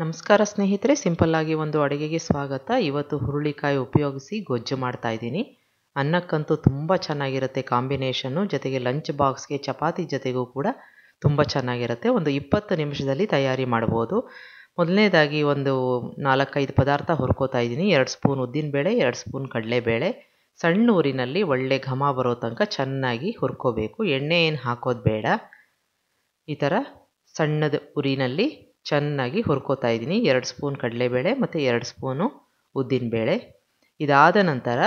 ನಮಸ್ಕಾರ ಸ್ನೇಹಿತರೆ ಸಿಂಪಲ್ಲಾಗಿ ಒಂದು ಅಡುಗೆಗೆ ಸ್ವಾಗತ ಇವತ್ತು ಹುರುಳಿಕಾಯಿ ಉಪಯೋಗಿಸಿ ಗೊಜ್ಜು ಮಾಡ್ತಾ ಇದ್ದೀನಿ ಅನ್ನಕ್ಕಂತೂ ತುಂಬ ಚೆನ್ನಾಗಿರುತ್ತೆ ಕಾಂಬಿನೇಷನ್ನು ಜೊತೆಗೆ ಲಂಚ್ ಬಾಕ್ಸ್ಗೆ ಚಪಾತಿ ಜೊತೆಗೂ ಕೂಡ ತುಂಬ ಚೆನ್ನಾಗಿರುತ್ತೆ ಒಂದು ಇಪ್ಪತ್ತು ನಿಮಿಷದಲ್ಲಿ ತಯಾರಿ ಮಾಡ್ಬೋದು ಮೊದಲನೇದಾಗಿ ಒಂದು ನಾಲ್ಕೈದು ಪದಾರ್ಥ ಹುರ್ಕೋತಾ ಇದ್ದೀನಿ ಎರಡು ಸ್ಪೂನ್ ಉದ್ದಿನಬೇಳೆ ಎರಡು ಸ್ಪೂನ್ ಕಡಲೆಬೇಳೆ ಸಣ್ಣ ಊರಿನಲ್ಲಿ ಒಳ್ಳೆ ಘಮ ಬರೋ ತನಕ ಚೆನ್ನಾಗಿ ಹುರ್ಕೋಬೇಕು ಎಣ್ಣೆ ಏನು ಹಾಕೋದು ಬೇಡ ಈ ಥರ ಸಣ್ಣದ ಉರಿನಲ್ಲಿ ಚೆನ್ನಾಗಿ ಹುರ್ಕೋತಾ ಇದ್ದೀನಿ ಎರಡು ಸ್ಪೂನ್ ಕಡಲೆಬೇಳೆ ಮತ್ತು ಎರಡು ಸ್ಪೂನು ಉದ್ದಿನಬೇಳೆ ಇದಾದ ನಂತರ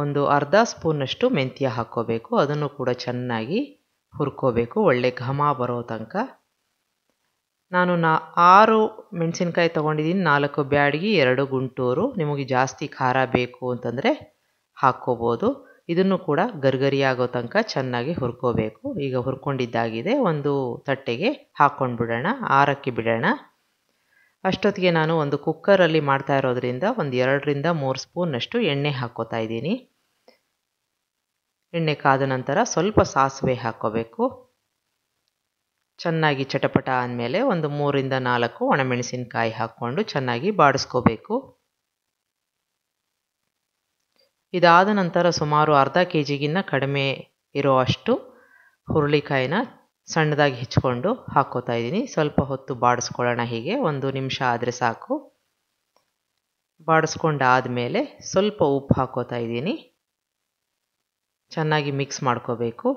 ಒಂದು ಅರ್ಧ ಸ್ಪೂನಷ್ಟು ಮೆಂತ್ಯ ಹಾಕ್ಕೋಬೇಕು ಅದನ್ನು ಕೂಡ ಚೆನ್ನಾಗಿ ಹುರ್ಕೋಬೇಕು ಒಳ್ಳೆ ಘಮ ಬರೋ ತನಕ ನಾನು ನಾ ಆರು ಮೆಣಸಿನ್ಕಾಯಿ ತೊಗೊಂಡಿದ್ದೀನಿ ನಾಲ್ಕು ಬ್ಯಾಡಗಿ ಎರಡು ಗುಂಟೂರು ನಿಮಗೆ ಜಾಸ್ತಿ ಖಾರ ಬೇಕು ಅಂತಂದರೆ ಹಾಕ್ಕೋಬೋದು ಇದನ್ನು ಕೂಡ ಗರ್ಗರಿಯಾಗೋ ತನಕ ಚೆನ್ನಾಗಿ ಹುರ್ಕೋಬೇಕು ಈಗ ಹುರ್ಕೊಂಡಿದ್ದಾಗಿದೆ ಒಂದು ತಟ್ಟೆಗೆ ಹಾಕ್ಕೊಂಡು ಬಿಡೋಣ ಆರಕ್ಕೆ ಬಿಡೋಣ ಅಷ್ಟೊತ್ತಿಗೆ ನಾನು ಒಂದು ಕುಕ್ಕರಲ್ಲಿ ಮಾಡ್ತಾ ಇರೋದ್ರಿಂದ ಒಂದು ಎರಡರಿಂದ ಮೂರು ಸ್ಪೂನಷ್ಟು ಎಣ್ಣೆ ಹಾಕೋತಾ ಇದ್ದೀನಿ ಎಣ್ಣೆ ಕಾದ ನಂತರ ಸ್ವಲ್ಪ ಸಾಸಿವೆ ಹಾಕೋಬೇಕು ಚೆನ್ನಾಗಿ ಚಟಪಟ ಆದಮೇಲೆ ಒಂದು ಮೂರಿಂದ ನಾಲ್ಕು ಒಣಮೆಣಸಿನಕಾಯಿ ಹಾಕ್ಕೊಂಡು ಚೆನ್ನಾಗಿ ಬಾಡಿಸ್ಕೋಬೇಕು ಇದಾದ ನಂತರ ಸುಮಾರು ಅರ್ಧ ಕೆ ಜಿಗಿನ್ನ ಕಡಿಮೆ ಇರೋ ಅಷ್ಟು ಹುರುಳಿಕಾಯಿನ ಸಣ್ಣದಾಗಿ ಹೆಚ್ಚಿಕೊಂಡು ಹಾಕೋತಾ ಇದ್ದೀನಿ ಸ್ವಲ್ಪ ಹೊತ್ತು ಬಾಡಿಸ್ಕೊಳ್ಳೋಣ ಹೀಗೆ ಒಂದು ನಿಮಿಷ ಆದರೆ ಸಾಕು ಬಾಡಿಸ್ಕೊಂಡಾದಮೇಲೆ ಸ್ವಲ್ಪ ಉಪ್ಪು ಹಾಕೋತಾ ಇದ್ದೀನಿ ಚೆನ್ನಾಗಿ ಮಿಕ್ಸ್ ಮಾಡ್ಕೋಬೇಕು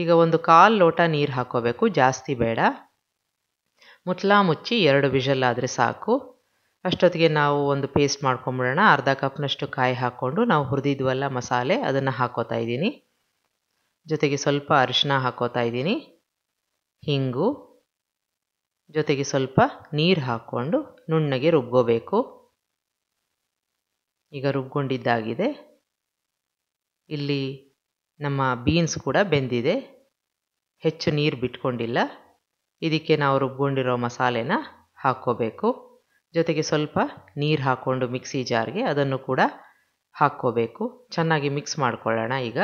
ಈಗ ಒಂದು ಕಾಲು ಲೋಟ ನೀರು ಹಾಕೋಬೇಕು ಜಾಸ್ತಿ ಬೇಡ ಮುತ್ಲಾ ಮುಚ್ಚಿ ಎರಡು ವಿಷಲ್ ಆದರೆ ಸಾಕು ಅಷ್ಟೊತ್ತಿಗೆ ನಾವು ಒಂದು ಪೇಸ್ಟ್ ಮಾಡ್ಕೊಂಬಿಡೋಣ ಅರ್ಧ ಕಪ್ನಷ್ಟು ಕಾಯಿ ಹಾಕ್ಕೊಂಡು ನಾವು ಹುರಿದಿದ್ವಲ್ಲ ಮಸಾಲೆ ಅದನ್ನು ಹಾಕೋತಾ ಇದ್ದೀನಿ ಜೊತೆಗೆ ಸ್ವಲ್ಪ ಅರಿಶಿನ ಹಾಕೋತಾ ಇದ್ದೀನಿ ಹಿಂಗು ಜೊತೆಗೆ ಸ್ವಲ್ಪ ನೀರು ಹಾಕ್ಕೊಂಡು ನುಣ್ಣಗೆ ರುಬ್ಕೋಬೇಕು ಈಗ ರುಬ್ಕೊಂಡಿದ್ದಾಗಿದೆ ಇಲ್ಲಿ ನಮ್ಮ ಬೀನ್ಸ್ ಕೂಡ ಬೆಂದಿದೆ ಹೆಚ್ಚು ನೀರು ಬಿಟ್ಕೊಂಡಿಲ್ಲ ಇದಕ್ಕೆ ನಾವು ರುಬ್ಕೊಂಡಿರೋ ಮಸಾಲೆನ ಹಾಕ್ಕೋಬೇಕು ಜೊತೆಗೆ ಸ್ವಲ್ಪ ನೀರು ಹಾಕ್ಕೊಂಡು ಮಿಕ್ಸಿ ಜಾರ್ಗೆ ಅದನ್ನು ಕೂಡ ಹಾಕ್ಕೋಬೇಕು ಚೆನ್ನಾಗಿ ಮಿಕ್ಸ್ ಮಾಡ್ಕೊಳ್ಳೋಣ ಈಗ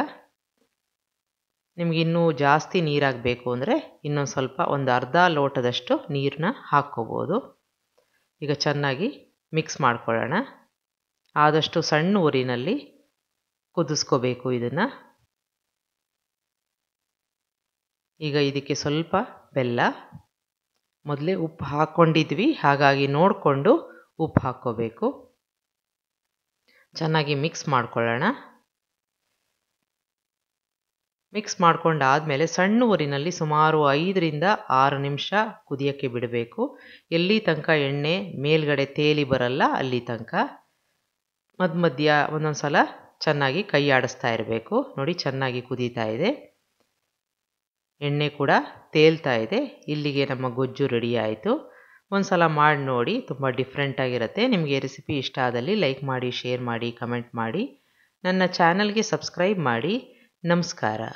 ನಿಮಗಿನ್ನೂ ಇನ್ನೂ ಜಾಸ್ತಿ ನೀರಾಗಬೇಕು ಅಂದರೆ ಇನ್ನೊಂದು ಸ್ವಲ್ಪ ಒಂದು ಅರ್ಧ ಲೋಟದಷ್ಟು ನೀರನ್ನ ಹಾಕ್ಕೋಬೋದು ಈಗ ಚೆನ್ನಾಗಿ ಮಿಕ್ಸ್ ಮಾಡ್ಕೊಳ್ಳೋಣ ಆದಷ್ಟು ಸಣ್ಣ ಊರಿನಲ್ಲಿ ಕುದಿಸ್ಕೋಬೇಕು ಇದನ್ನು ಈಗ ಇದಕ್ಕೆ ಸ್ವಲ್ಪ ಬೆಲ್ಲ ಮೊದಲೇ ಉಪ್ಪು ಹಾಕ್ಕೊಂಡಿದ್ವಿ ಹಾಗಾಗಿ ನೋಡಿಕೊಂಡು ಉಪ್ಪು ಹಾಕ್ಕೋಬೇಕು ಚೆನ್ನಾಗಿ ಮಿಕ್ಸ್ ಮಾಡ್ಕೊಳ್ಳೋಣ ಮಿಕ್ಸ್ ಮಾಡ್ಕೊಂಡಾದಮೇಲೆ ಸಣ್ಣ ಊರಿನಲ್ಲಿ ಸುಮಾರು ಐದರಿಂದ ಆರು ನಿಮಿಷ ಕುದಿಯೋಕ್ಕೆ ಬಿಡಬೇಕು ಎಲ್ಲಿ ತನಕ ಎಣ್ಣೆ ಮೇಲ್ಗಡೆ ತೇಲಿ ಬರಲ್ಲ ಅಲ್ಲಿ ತನಕ ಮಧ್ಯ ಮಧ್ಯ ಒಂದೊಂದು ಸಲ ಚೆನ್ನಾಗಿ ಕೈ ಆಡಿಸ್ತಾ ಇರಬೇಕು ನೋಡಿ ಚೆನ್ನಾಗಿ ಕುದೀತಾ ಇದೆ ಎಣ್ಣೆ ಕೂಡ ತೇಲ್ತಾ ಇದೆ ಇಲ್ಲಿಗೆ ನಮ್ಮ ಗೊಜ್ಜು ರೆಡಿ ಆಯಿತು ಒಂದು ಸಲ ಮಾಡಿ ನೋಡಿ ತುಂಬ ಡಿಫ್ರೆಂಟಾಗಿರುತ್ತೆ ನಿಮಗೆ ರೆಸಿಪಿ ಇಷ್ಟ ಆದಲ್ಲಿ ಲೈಕ್ ಮಾಡಿ ಶೇರ್ ಮಾಡಿ ಕಮೆಂಟ್ ಮಾಡಿ ನನ್ನ ಚಾನಲ್ಗೆ ಸಬ್ಸ್ಕ್ರೈಬ್ ಮಾಡಿ ನಮಸ್ಕಾರ